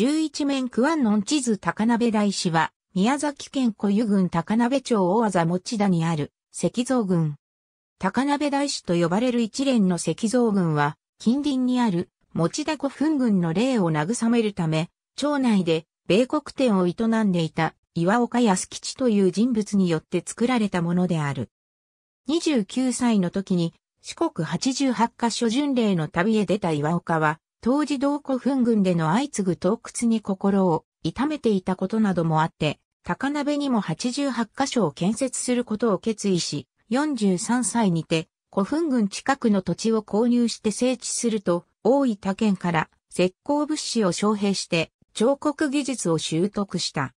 11面クワンノン地図高鍋大師は、宮崎県小湯郡高鍋町大技持田にある石像群。高鍋大師と呼ばれる一連の石像群は、近隣にある持田古墳群の霊を慰めるため、町内で米国店を営んでいた岩岡安吉という人物によって作られたものである。29歳の時に四国88カ所巡礼の旅へ出た岩岡は、当時同古墳群での相次ぐ洞窟に心を痛めていたことなどもあって、高鍋にも88カ所を建設することを決意し、43歳にて古墳群近くの土地を購入して整地すると、大分県から石膏物資を招聘して彫刻技術を習得した。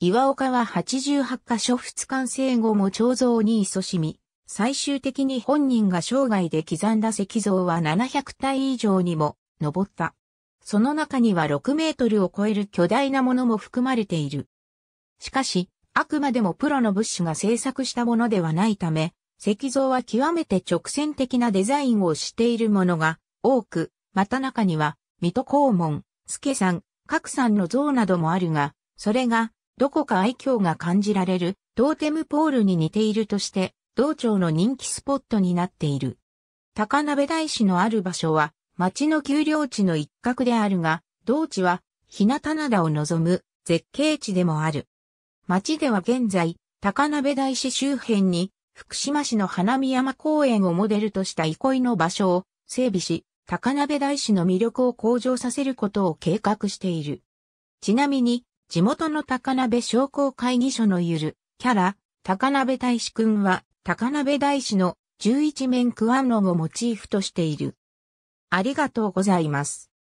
岩岡は88カ所仏完成後も彫像に勤しみ、最終的に本人が生涯で刻んだ石像は700体以上にも登った。その中には6メートルを超える巨大なものも含まれている。しかし、あくまでもプロの物資が制作したものではないため、石像は極めて直線的なデザインをしているものが多く、また中には、水戸黄門、助さん、格さんの像などもあるが、それが、どこか愛嬌が感じられる、トーテムポールに似ているとして、道庁の人気スポットになっている。高鍋大師のある場所は、町の丘陵地の一角であるが、同地は、日向灘を望む絶景地でもある。町では現在、高鍋大師周辺に、福島市の花見山公園をモデルとした憩いの場所を整備し、高鍋大師の魅力を向上させることを計画している。ちなみに、地元の高鍋商工会議所のゆる、キャラ、高鍋大師くんは、高鍋大師の十一面クワンロンをモチーフとしている。ありがとうございます。